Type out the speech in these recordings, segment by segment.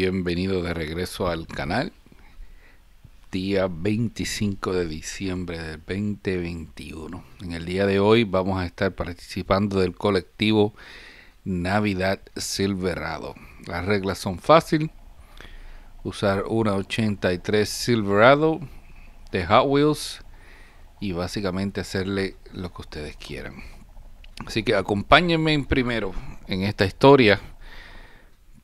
bienvenido de regreso al canal. Día 25 de diciembre del 2021. En el día de hoy vamos a estar participando del colectivo Navidad Silverado. Las reglas son fácil Usar una 83 Silverado de Hot Wheels y básicamente hacerle lo que ustedes quieran. Así que acompáñenme primero en esta historia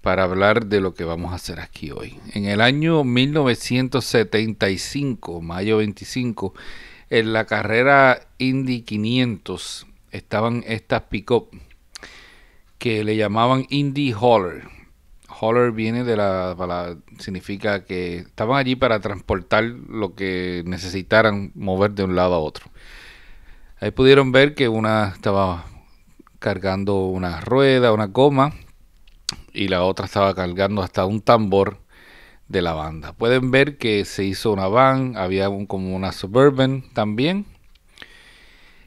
para hablar de lo que vamos a hacer aquí hoy. En el año 1975, mayo 25, en la carrera Indy 500 estaban estas pick-up que le llamaban Indy Hauler. Hauler viene de la, palabra, significa que estaban allí para transportar lo que necesitaran mover de un lado a otro. Ahí pudieron ver que una estaba cargando una rueda, una goma, y la otra estaba cargando hasta un tambor de la banda. Pueden ver que se hizo una van, había como una suburban también.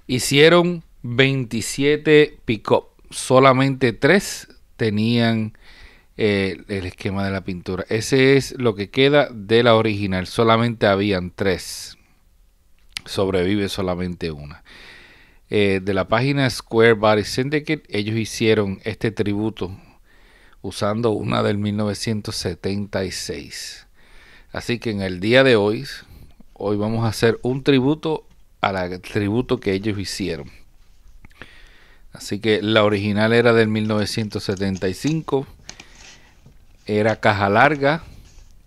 Hicieron 27 pick-up, solamente tres tenían eh, el esquema de la pintura. Ese es lo que queda de la original, solamente habían tres. Sobrevive solamente una. Eh, de la página Square Body Syndicate, ellos hicieron este tributo usando una del 1976. Así que en el día de hoy, hoy vamos a hacer un tributo al tributo que ellos hicieron. Así que la original era del 1975, era caja larga,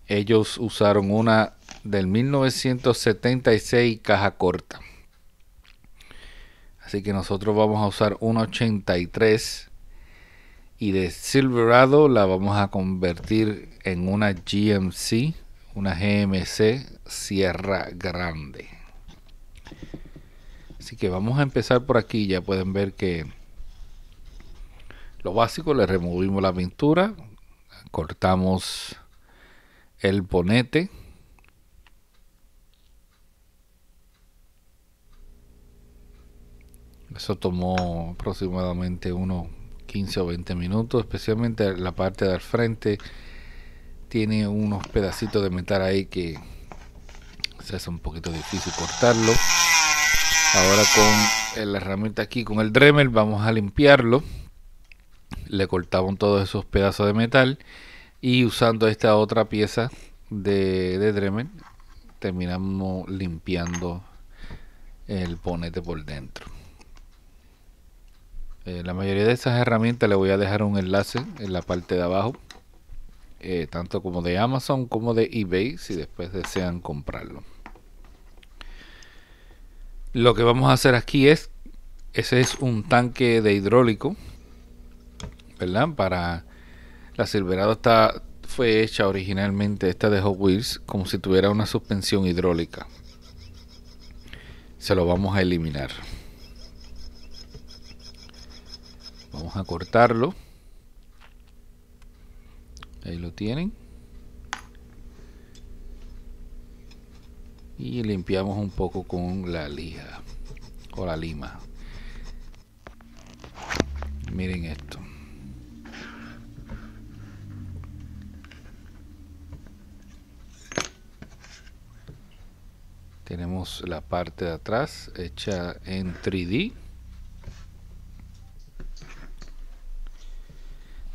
ellos usaron una del 1976 caja corta. Así que nosotros vamos a usar una 83 y de Silverado la vamos a convertir en una GMC, una GMC Sierra Grande. Así que vamos a empezar por aquí, ya pueden ver que lo básico, le removimos la pintura, cortamos el ponete. Eso tomó aproximadamente unos 15 o 20 minutos, especialmente la parte del frente tiene unos pedacitos de metal ahí que se hace un poquito difícil cortarlo. Ahora con la herramienta aquí, con el Dremel, vamos a limpiarlo. Le cortamos todos esos pedazos de metal y usando esta otra pieza de, de Dremel terminamos limpiando el ponete por dentro. Eh, la mayoría de esas herramientas le voy a dejar un enlace en la parte de abajo, eh, tanto como de Amazon como de eBay, si después desean comprarlo. Lo que vamos a hacer aquí es, ese es un tanque de hidráulico, ¿verdad? Para la Silverado está, fue hecha originalmente, esta de Hot Wheels, como si tuviera una suspensión hidráulica. Se lo vamos a eliminar. vamos a cortarlo ahí lo tienen y limpiamos un poco con la lija o la lima miren esto tenemos la parte de atrás hecha en 3D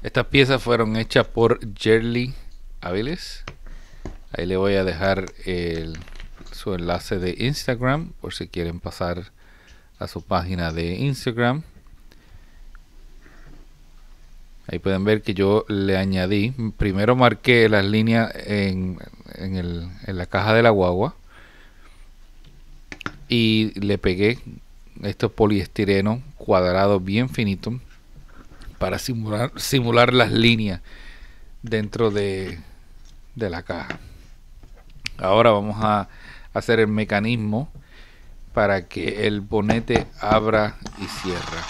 Estas piezas fueron hechas por Jerly Aviles. Ahí le voy a dejar su enlace de Instagram por si quieren pasar a su página de Instagram. Ahí pueden ver que yo le añadí, primero marqué las líneas en, la caja de la guagua y le pegué estos poliestireno cuadrados bien finito para simular, simular las líneas dentro de, de la caja. Ahora vamos a hacer el mecanismo para que el bonete abra y cierra.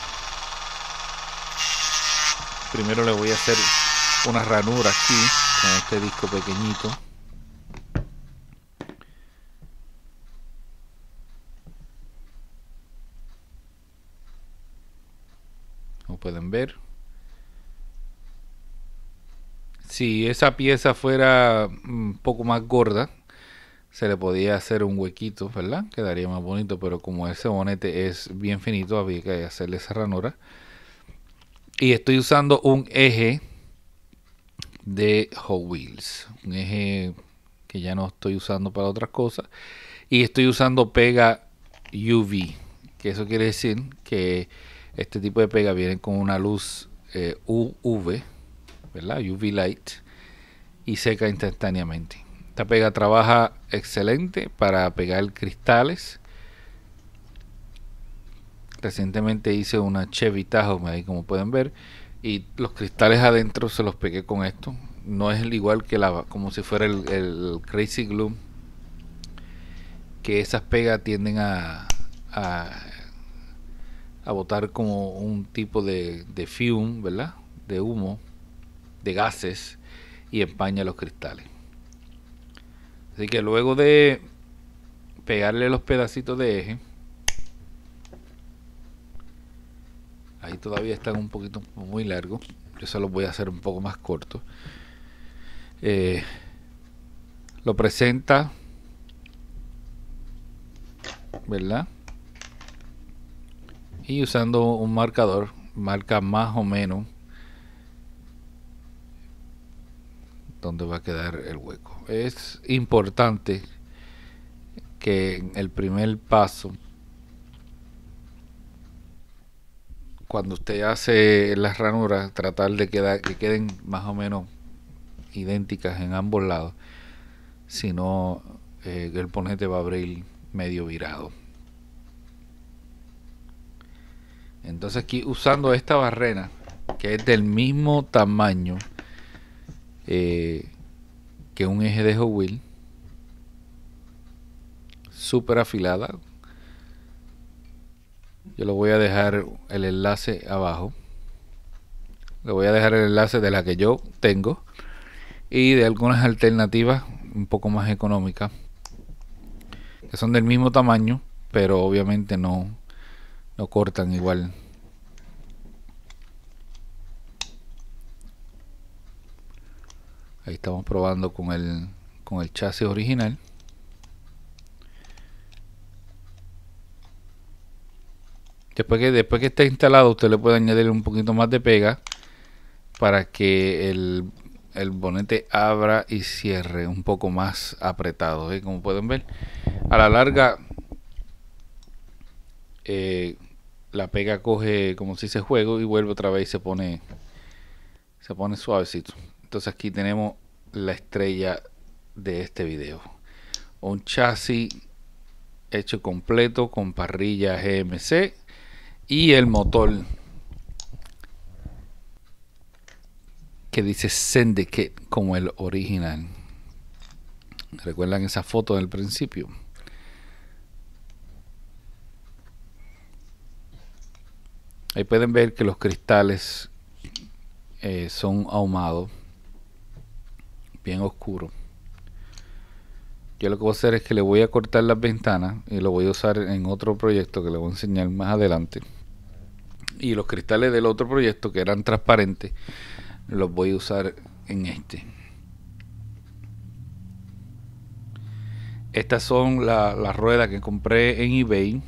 Primero le voy a hacer una ranura aquí con este disco pequeñito. Como pueden ver. si esa pieza fuera un mm, poco más gorda, se le podía hacer un huequito, ¿verdad? Quedaría más bonito, pero como ese bonete es bien finito, había que hacerle esa ranura. Y estoy usando un eje de Hot Wheels, un eje que ya no estoy usando para otras cosas. Y estoy usando pega UV, que eso quiere decir que este tipo de pega viene con una luz eh, UV ¿verdad? UV light y seca instantáneamente. Esta pega trabaja excelente para pegar cristales. Recientemente hice una Chevy tajo como pueden ver, y los cristales adentro se los pegué con esto. No es el igual que la, como si fuera el, Crazy Glue, que esas pegas tienden a, a, botar como un tipo de, de fume, ¿verdad? De humo de gases y empaña los cristales. Así que luego de pegarle los pedacitos de eje, ahí todavía están un poquito muy largos, yo solo voy a hacer un poco más corto eh, lo presenta, ¿verdad? Y usando un marcador, marca más o menos dónde va a quedar el hueco. Es importante que en el primer paso, cuando usted hace las ranuras, tratar de que queden más o menos idénticas en ambos lados, si no eh, el ponente va a abrir medio virado. Entonces aquí usando esta barrena, que es del mismo tamaño, eh, que un eje de Howell súper afilada. Yo lo voy a dejar el enlace abajo. Le voy a dejar el enlace de la que yo tengo y de algunas alternativas un poco más económicas que son del mismo tamaño, pero obviamente no, no cortan igual ahí estamos probando con el con el chasis original después que después que esté instalado usted le puede añadir un poquito más de pega para que el, el bonete abra y cierre un poco más apretado ¿eh? como pueden ver a la larga eh, la pega coge como si se juego y vuelve otra vez y se pone se pone suavecito entonces aquí tenemos la estrella de este video. Un chasis hecho completo con parrilla GMC y el motor que dice Syndicate como el original. ¿Recuerdan esa foto del principio? Ahí pueden ver que los cristales eh, son ahumados bien oscuro. Yo lo que voy a hacer es que le voy a cortar las ventanas y lo voy a usar en otro proyecto que le voy a enseñar más adelante. Y los cristales del otro proyecto que eran transparentes los voy a usar en este. Estas son las ruedas que compré en eBay.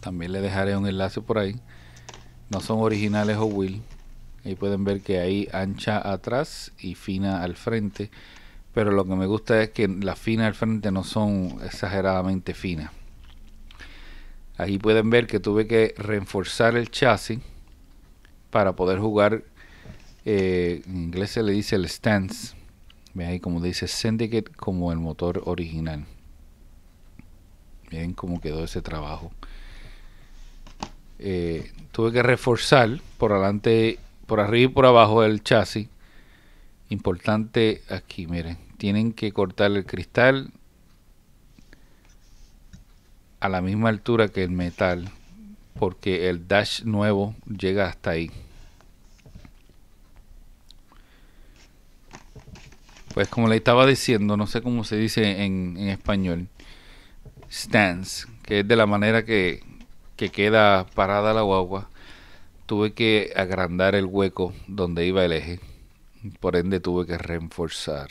También le dejaré un enlace por ahí. No son originales o Will y pueden ver que hay ancha atrás y fina al frente pero lo que me gusta es que las finas al frente no son exageradamente finas aquí pueden ver que tuve que reforzar el chasis para poder jugar eh, en inglés se le dice el stance Vean ahí como dice syndicate como el motor original bien cómo quedó ese trabajo eh, tuve que reforzar por adelante por arriba y por abajo del chasis. Importante aquí, miren, tienen que cortar el cristal a la misma altura que el metal porque el dash nuevo llega hasta ahí. Pues como le estaba diciendo, no sé cómo se dice en, español, stance, que es de la manera que, que queda parada la guagua tuve que agrandar el hueco donde iba el eje, por ende tuve que reforzar.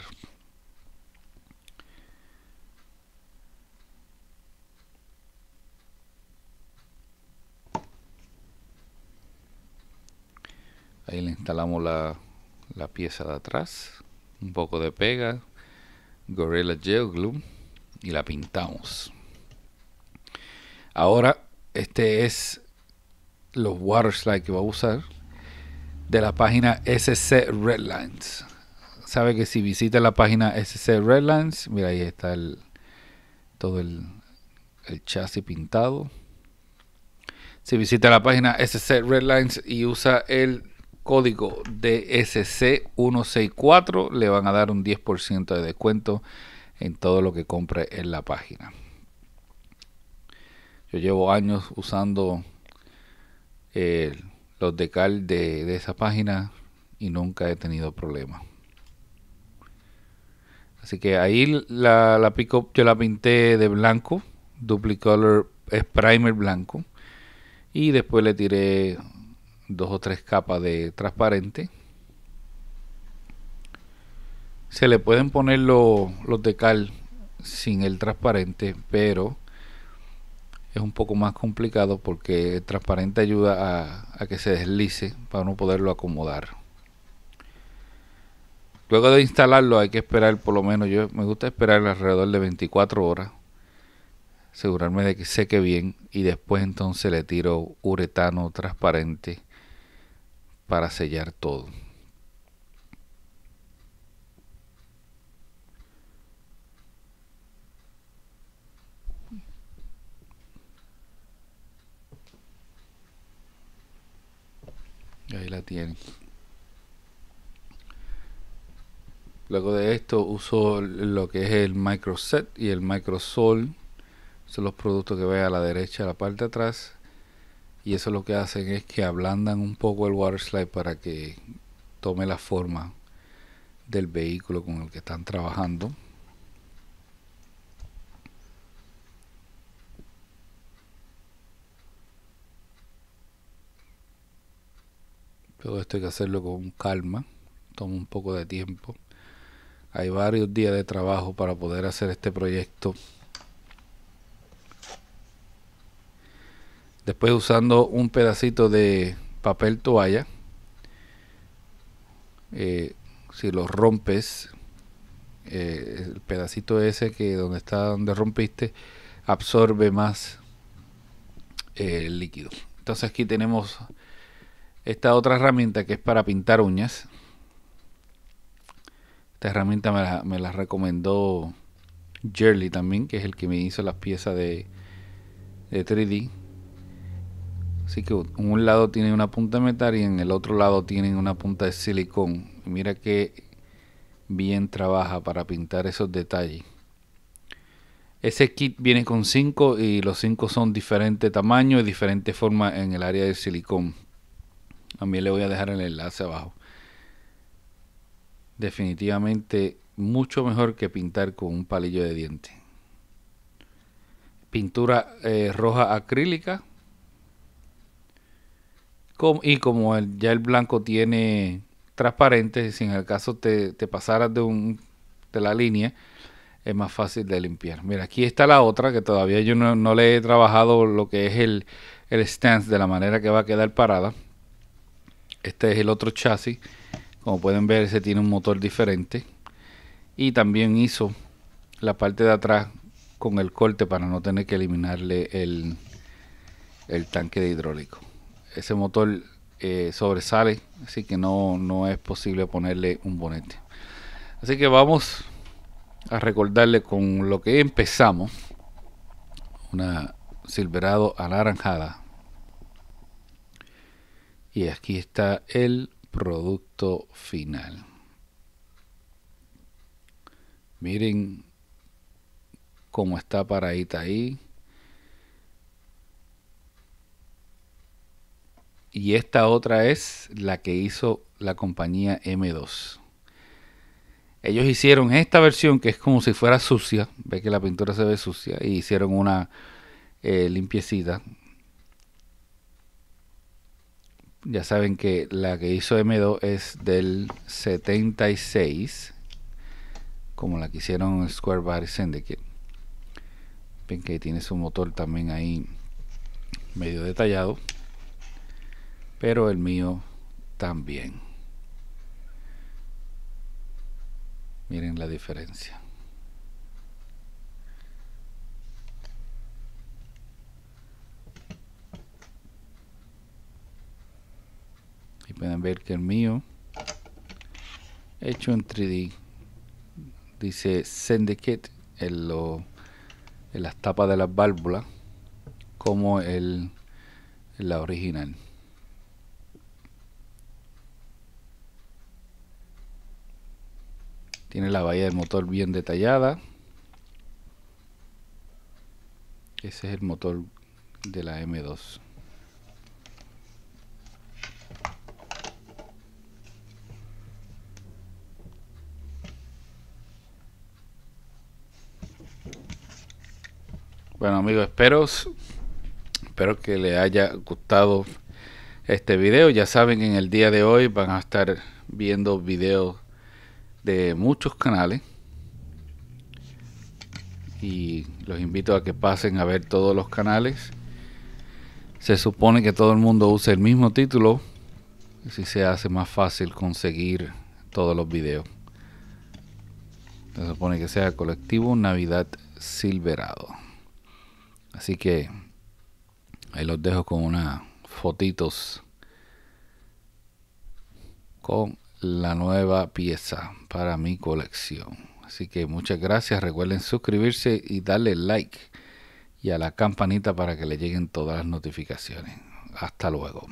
Ahí le instalamos la, la pieza de atrás, un poco de pega, Gorilla Gel Glue y la pintamos. Ahora, este es los waterslides que va a usar de la página SC Redlines. Sabe que si visita la página SC Redlines, mira ahí está el, todo el, el chasis pintado. Si visita la página SC Redlines y usa el código DSC164, le van a dar un 10% de descuento en todo lo que compre en la página. Yo llevo años usando eh, los decal de, de esa página y nunca he tenido problemas. Así que ahí la, la pickup yo la pinté de blanco, duplicolor es primer blanco. Y después le tiré dos o tres capas de transparente. Se le pueden poner los decal sin el transparente, pero es un poco más complicado porque el transparente ayuda a, que se deslice para no poderlo acomodar. Luego de instalarlo hay que esperar por lo menos, yo me gusta esperar alrededor de 24 horas, asegurarme de que seque bien y después entonces le tiro uretano transparente para sellar todo. Ahí la tienen. Luego de esto uso lo que es el microset y el microsol. Son los productos que ve a la derecha, a la parte de atrás. Y eso lo que hacen es que ablandan un poco el waterslide slide para que tome la forma del vehículo con el que están trabajando. Todo esto hay que hacerlo con calma, toma un poco de tiempo. Hay varios días de trabajo para poder hacer este proyecto. Después usando un pedacito de papel toalla, eh, si lo rompes, eh, el pedacito ese que donde está donde rompiste absorbe más eh, el líquido. Entonces aquí tenemos esta otra herramienta que es para pintar uñas. Esta herramienta me la, recomendó Jerly también, que es el que me hizo las piezas de, de 3D. Así que en un lado tiene una punta de metal y en el otro lado tienen una punta de silicón. Mira que bien trabaja para pintar esos detalles. Ese kit viene con 5 y los 5 son diferente tamaño y diferente forma en el área de silicón. También le voy a dejar el enlace abajo. Definitivamente mucho mejor que pintar con un palillo de diente. Pintura eh, roja acrílica. y como ya el blanco tiene transparente, si en el caso te, pasaras de, un, de la línea, es más fácil de limpiar. Mira, aquí está la otra que todavía yo no, le he trabajado lo que es el, el stance de la manera que va a quedar parada. Este es el otro chasis. Como pueden ver, ese tiene un motor diferente. Y también hizo la parte de atrás con el corte para no tener que eliminarle el, tanque de hidráulico. Ese motor eh, sobresale, así que no, no es posible ponerle un bonete. Así que vamos a recordarle con lo que empezamos. Una Silverado anaranjada y aquí está el producto final. Miren cómo está paradita ahí. Y esta otra es la que hizo la compañía M2. Ellos hicieron esta versión que es como si fuera sucia. Ve que la pintura se ve sucia. Y hicieron una eh, limpiecita ya saben que la que hizo M2 es del 76, como la que hicieron Square Bar Syndicate. Ven que tiene su motor también ahí medio detallado, pero el mío también. Miren la diferencia. pueden ver que el mío hecho en 3D dice syndicate en, en las tapas de las válvulas como el la original tiene la bahía del motor bien detallada ese es el motor de la M2 Bueno amigos, espero, espero que les haya gustado este video. Ya saben, en el día de hoy van a estar viendo videos de muchos canales. Y los invito a que pasen a ver todos los canales. Se supone que todo el mundo use el mismo título. Así se hace más fácil conseguir todos los videos. Se supone que sea colectivo Navidad Silverado. Así que ahí los dejo con unas fotitos con la nueva pieza para mi colección. Así que muchas gracias. Recuerden suscribirse y darle like y a la campanita para que le lleguen todas las notificaciones. Hasta luego.